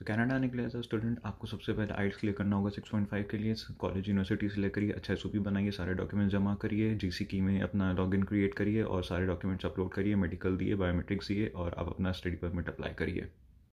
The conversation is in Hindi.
तो कनाडा आने के लिए एज अ स्टूडेंट आपको सबसे पहले आइट्स क्लियर करना होगा सिक्स पॉइंट फाइव के लिए कॉलेज यूनिवर्सिटी सेलेक्ट करिए अच्छा एस बनाइए सारे डॉक्यूमेंट्स जमा करिए जी सी की में अपना लॉग इन क्रिएट करिए और सारे डॉक्यूमेंट्स अपलोड करिए मेडिकल दिए बायोमेट्रिक्स दिए और आप अपना स्टडी परमिट अप्लाई करिए